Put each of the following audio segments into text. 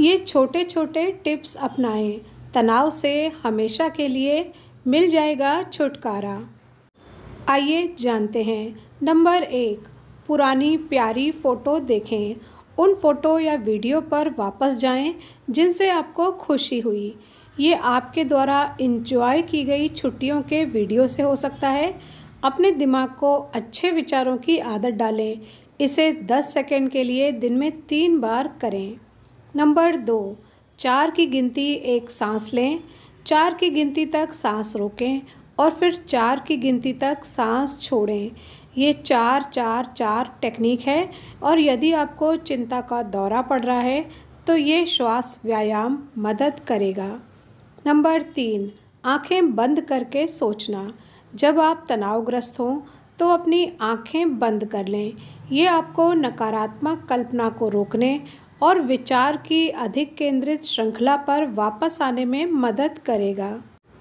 ये छोटे छोटे टिप्स अपनाएं तनाव से हमेशा के लिए मिल जाएगा छुटकारा आइए जानते हैं नंबर एक पुरानी प्यारी फ़ोटो देखें उन फ़ोटो या वीडियो पर वापस जाएं जिनसे आपको खुशी हुई ये आपके द्वारा इंजॉय की गई छुट्टियों के वीडियो से हो सकता है अपने दिमाग को अच्छे विचारों की आदत डालें इसे 10 सेकेंड के लिए दिन में तीन बार करें नंबर दो चार की गिनती एक सांस लें चार की गिनती तक सांस रोकें और फिर चार की गिनती तक सांस छोड़ें ये चार चार चार टेक्निक है और यदि आपको चिंता का दौरा पड़ रहा है तो ये श्वास व्यायाम मदद करेगा नंबर तीन आंखें बंद करके सोचना जब आप तनावग्रस्त हों तो अपनी आंखें बंद कर लें ये आपको नकारात्मक कल्पना को रोकने और विचार की अधिक केंद्रित श्रृंखला पर वापस आने में मदद करेगा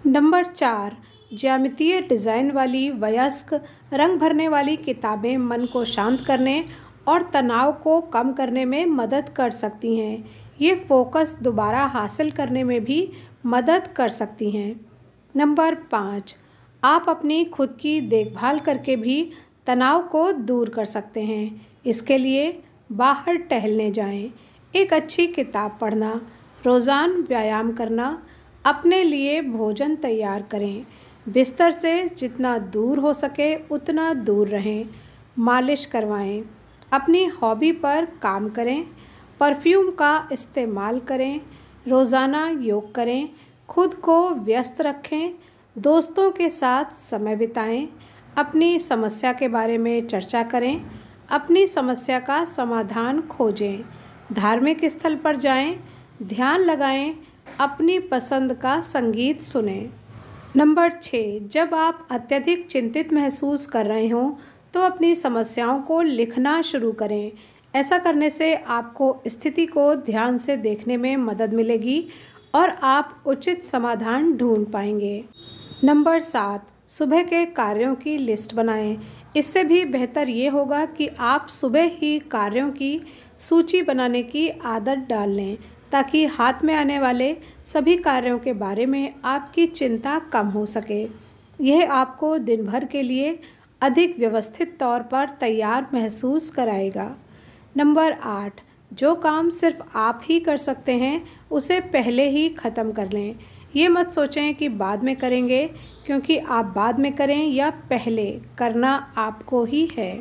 नंबर चार ज्यामितीय डिज़ाइन वाली वयस्क रंग भरने वाली किताबें मन को शांत करने और तनाव को कम करने में मदद कर सकती हैं ये फोकस दोबारा हासिल करने में भी मदद कर सकती हैं नंबर पाँच आप अपनी खुद की देखभाल करके भी तनाव को दूर कर सकते हैं इसके लिए बाहर टहलने जाएं एक अच्छी किताब पढ़ना रोज़ान व्यायाम करना अपने लिए भोजन तैयार करें बिस्तर से जितना दूर हो सके उतना दूर रहें मालिश करवाएं अपनी हॉबी पर काम करें परफ्यूम का इस्तेमाल करें रोज़ाना योग करें खुद को व्यस्त रखें दोस्तों के साथ समय बिताएं अपनी समस्या के बारे में चर्चा करें अपनी समस्या का समाधान खोजें धार्मिक स्थल पर जाएं, ध्यान लगाएं, अपनी पसंद का संगीत सुने नंबर छः जब आप अत्यधिक चिंतित महसूस कर रहे हों तो अपनी समस्याओं को लिखना शुरू करें ऐसा करने से आपको स्थिति को ध्यान से देखने में मदद मिलेगी और आप उचित समाधान ढूंढ पाएंगे नंबर सात सुबह के कार्यों की लिस्ट बनाएं इससे भी बेहतर ये होगा कि आप सुबह ही कार्यों की सूची बनाने की आदत डाल लें ताकि हाथ में आने वाले सभी कार्यों के बारे में आपकी चिंता कम हो सके यह आपको दिन भर के लिए अधिक व्यवस्थित तौर पर तैयार महसूस कराएगा नंबर आठ जो काम सिर्फ आप ही कर सकते हैं उसे पहले ही ख़त्म कर लें ये मत सोचें कि बाद में करेंगे क्योंकि आप बाद में करें या पहले करना आपको ही है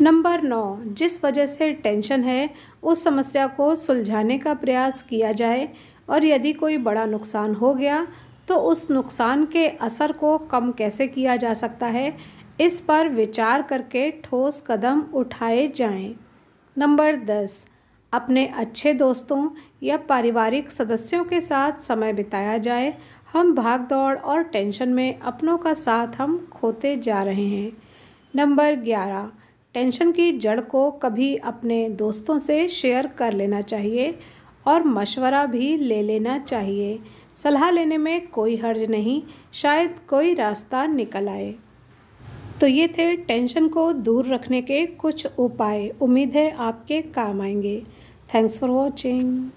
नंबर नौ जिस वजह से टेंशन है उस समस्या को सुलझाने का प्रयास किया जाए और यदि कोई बड़ा नुकसान हो गया तो उस नुकसान के असर को कम कैसे किया जा सकता है इस पर विचार करके ठोस कदम उठाए जाएं। नंबर दस अपने अच्छे दोस्तों या पारिवारिक सदस्यों के साथ समय बिताया जाए हम भाग दौड़ और टेंशन में अपनों का साथ हम खोते जा रहे हैं नंबर ग्यारह टेंशन की जड़ को कभी अपने दोस्तों से शेयर कर लेना चाहिए और मशवरा भी ले लेना चाहिए सलाह लेने में कोई हर्ज नहीं शायद कोई रास्ता निकल आए तो ये थे टेंशन को दूर रखने के कुछ उपाय उम्मीद है आपके काम आएंगे थैंक्स फॉर वॉचिंग